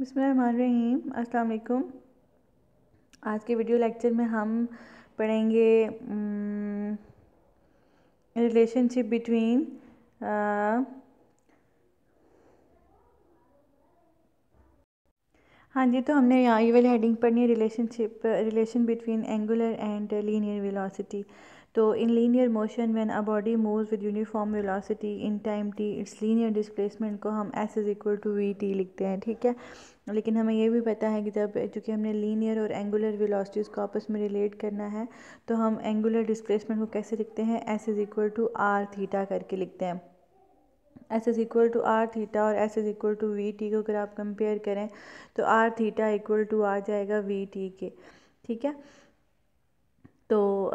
बिसमीम अस्सलाम वालेकुम आज के वीडियो लेक्चर में हम पढ़ेंगे रिलेशनशिप बिटवीन हाँ जी तो हमने यहाँ ये वाली हेडिंग पढ़नी है relationship relation between angular and linear velocity तो in linear motion when a body moves with uniform velocity in time t it's linear displacement को हम S is equal to V T लिखते हैं ठीक है लेकिन हमें यह भी पता है कि जब चूँकि हमने लीनियर और एंगुलर वेलोसिटीज़ को आपस में रिलेट करना है तो हम एंगुलर डिस्प्लेसमेंट को कैसे लिखते हैं S is equal to R theta करके लिखते हैं S is equal to R theta और S is equal to V T को अगर आप कंपेयर करें तो आर थीटा इक्वल टू आ जाएगा वी टी के ठीक है तो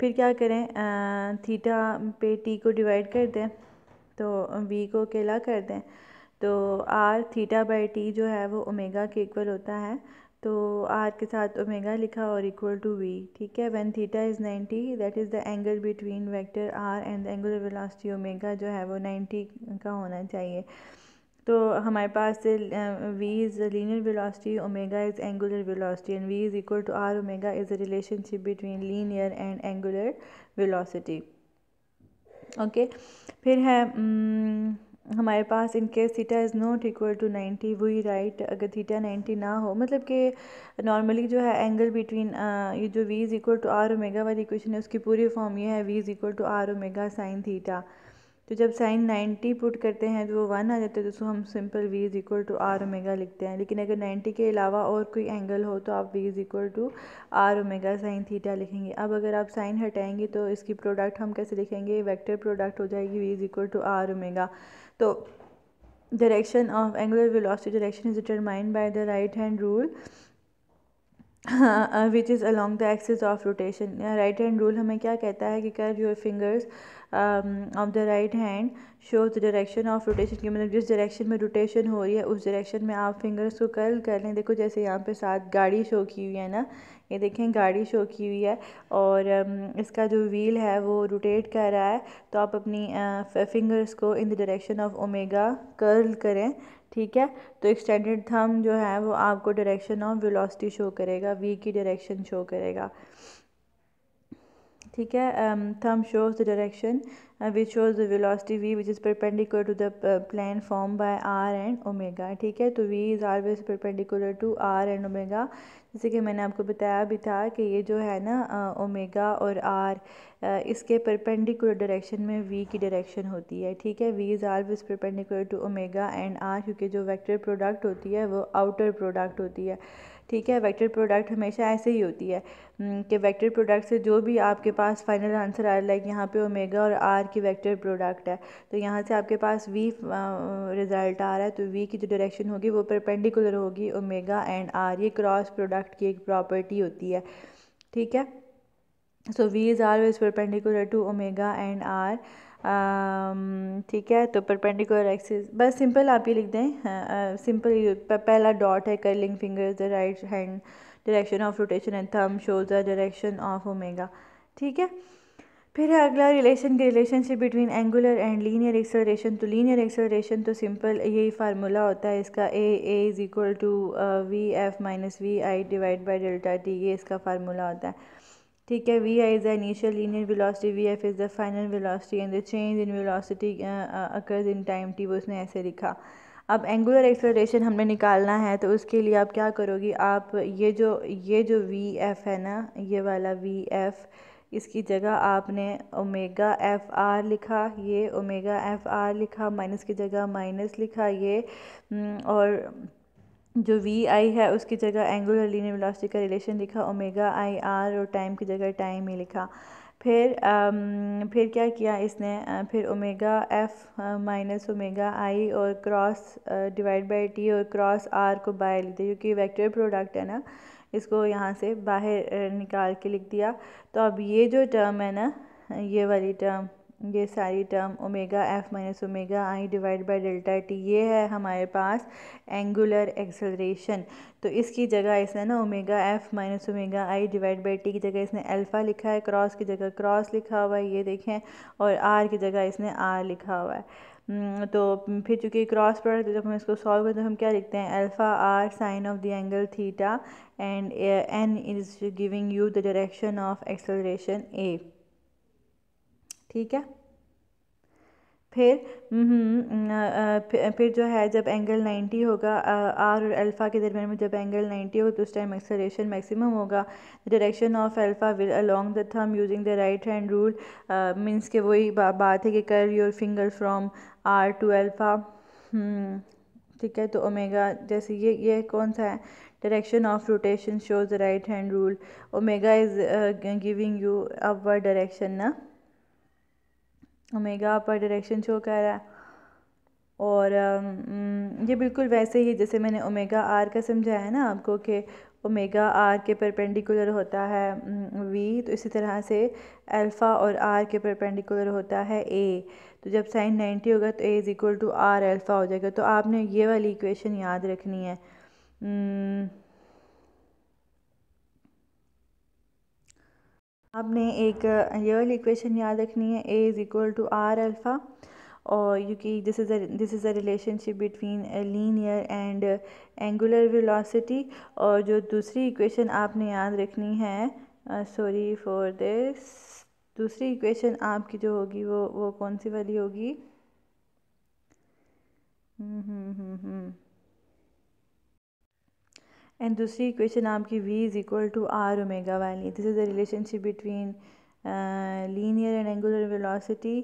फिर क्या करें थीटा पे टी को डिवाइड कर दें तो वी को अकेला कर दें तो आर थीटा बाई टी जो है वो ओमेगा के इक्वल होता है तो आर के साथ ओमेगा लिखा और इक्वल टू वी ठीक है when theta is ninety that is the angle between vector R and the angular velocity omega जो है वो नाइन्टी का होना चाहिए तो हमारे पास V is linear velocity omega is angular velocity and V is equal to are omega is a relationship between linear and angular velocity okay फिर है हमारे पास in case theta is not equal to ninety वही right अगर theta ninety ना हो मतलब कि नॉर्मली जो है एंगल बिटवीन ये जो V is equal to are omega वाली इक्वेशन है उसकी पूरी फॉर्म ये है we is equal to are omega sine theta तो जब साइन 90 पुट करते हैं तो वो वन आ जाता है तो उसको हम simple V is equal to are omega लिखते हैं लेकिन अगर 90 के अलावा और कोई एंगल हो तो आप V is equal to are omega sine theta लिखेंगे अब अगर आप साइन हटाएंगे तो इसकी प्रोडक्ट हम कैसे लिखेंगे वेक्टर प्रोडक्ट हो जाएगी V is equal to are omega तो direction of angular velocity direction is determined by the right hand rule which is along the axis of rotation right hand rule हमें क्या कहता है कि curl your fingers of the right hand show the direction of rotation की मतलब जिस direction में rotation हो रही है उस डायरेक्शन में आप फिंगर्स को कर्ल कर लें देखो जैसे यहाँ पे साथ गाड़ी शो की हुई है ना ये देखें गाड़ी शो की हुई है और इसका जो व्हील है वो रोटेट कर रहा है तो आप अपनी फिंगर्स को in the direction of omega curl करें ठीक है तो एक्सटेंडेड थम जो है वो आपको डायरेक्शन ऑफ वेलोसिटी शो करेगा वी की डायरेक्शन शो करेगा ठीक है thumb shows the direction which shows the velocity V which is perpendicular to the plane formed by R and omega ठीक है तो V is always perpendicular to R and omega जैसे कि मैंने आपको बताया भी था कि ये जो है ना ओमेगा और आर इसके परपेंडिकुलर डायरेक्शन में वी की डायरेक्शन होती है ठीक है we is always perpendicular to omega and r क्योंकि जो वेक्टर प्रोडक्ट होती है वो आउटर प्रोडक्ट होती है ठीक है वेक्टर प्रोडक्ट हमेशा ऐसे ही होती है कि वेक्टर प्रोडक्ट से जो भी आपके पास फाइनल आंसर आया लाइक यहाँ पे ओमेगा और आर की वेक्टर प्रोडक्ट है तो यहाँ से आपके पास वी रिज़ल्ट आ रहा है तो वी की जो डायरेक्शन होगी वो परपेंडिकुलर होगी ओमेगा एंड आर ये क्रॉस प्रोडक्ट की एक प्रॉपर्टी होती है ठीक है so v is r is perpendicular to omega and r Um, ठीक है तो परपेंडिकुलर एक्सिस बस सिंपल आप ये लिख दें सिंपल हाँ, पहला डॉट है curling fingers the right hand direction of rotation and thumb shows the direction of omega ठीक है फिर है अगला रिलेशन की relationship between angular and linear acceleration तो लीनियर एक्सलरेशन तो सिंपल यही फार्मूला होता है इसका a a is equal to v f minus v i divide by delta t ये इसका फार्मूला होता है ठीक है v i is the initial linear velocity we f is the final velocity and the change in velocity occurs in time t वो उसने ऐसे लिखा अब एंगुलर एक्सेलरेशन हमने निकालना है तो उसके लिए आप क्या करोगी आप ये जो ये जो वी एफ़ है ना ये वाला वी एफ़ इसकी जगह आपने ओमेगा एफ़ आर लिखा ये ओमेगा एफ़ आर लिखा माइनस की जगह माइनस लिखा ये हम्म, और जो वी आई है उसकी जगह एंगुलर लीनियर वेलोसिटी का रिलेशन लिखा ओमेगा आई आर और टाइम की जगह टाइम ही लिखा फिर आ, um, फिर क्या किया इसने uh, फिर omega f minus omega i और क्रॉस डिवाइड बाय टी और क्रॉस आर को बाय लिख दिया क्योंकि वेक्टर प्रोडक्ट है ना इसको यहाँ से बाहर uh, निकाल के लिख दिया तो अब ये जो टर्म है ना ये वाली टर्म ये सारी term omega f minus omega i divide by delta t ये है हमारे पास एंगुलर एक्सेलरेशन तो इसकी जगह इसने ना omega f minus omega i divide by t की जगह इसने अल्फ़ा लिखा है क्रॉस की जगह क्रॉस लिखा हुआ है ये देखें और आर की जगह इसने आर लिखा हुआ है हम्म, तो फिर चूँकि क्रॉस प्रोडक्ट जब हम इसको सॉल्व करते हैं तो हम क्या लिखते हैं alpha r sine of the angle theta and n is giving you the direction of acceleration a ठीक है फिर हम्म, फिर जो है जब एंगल 90 होगा आर और अल्फ़ा के दरमियान में जब एंगल 90 होगा तो उस टाइम एक्सलेशन मैक्सिमम होगा direction of alpha will along the thumb using the right hand rule means के वही बा, बात है कि curl your finger from r to alpha ठीक है तो ओमेगा जैसे ये ये कौन सा है direction of rotation shows the right hand rule omega is giving you you direction ना ओमेगा पर डायरेक्शन शो कर रहा है और ये बिल्कुल वैसे ही जैसे मैंने ओमेगा आर का समझाया है ना आपको कि ओमेगा आर के परपेंडिकुलर होता है वी तो इसी तरह से अल्फ़ा और आर के परपेंडिकुलर होता है ए तो जब साइन 90 होगा तो a is equal to r alpha हो जाएगा तो आपने ये वाली इक्वेशन याद रखनी है आपने एक रियल इक्वेशन याद रखनी है a is equal to r alpha और क्योंकि this is this is a relationship between linear and angular velocity और जो दूसरी इक्वेशन आपने याद रखनी है सॉरी फॉर दिस दूसरी इक्वेशन आपकी जो होगी वो वो कौन सी वाली होगी हम्म हम्म हम्म, हम्म। एंड दूसरी इक्वेशन आपकी v is equal to are omega वाली this is the relationship between linear and angular velocity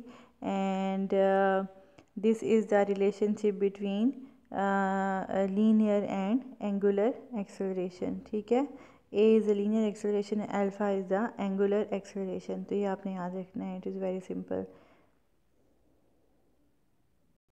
and this is the relationship between linear and angular acceleration ठीक है a is the linear acceleration alpha is the angular acceleration तो ये आपने याद रखना है it is very simple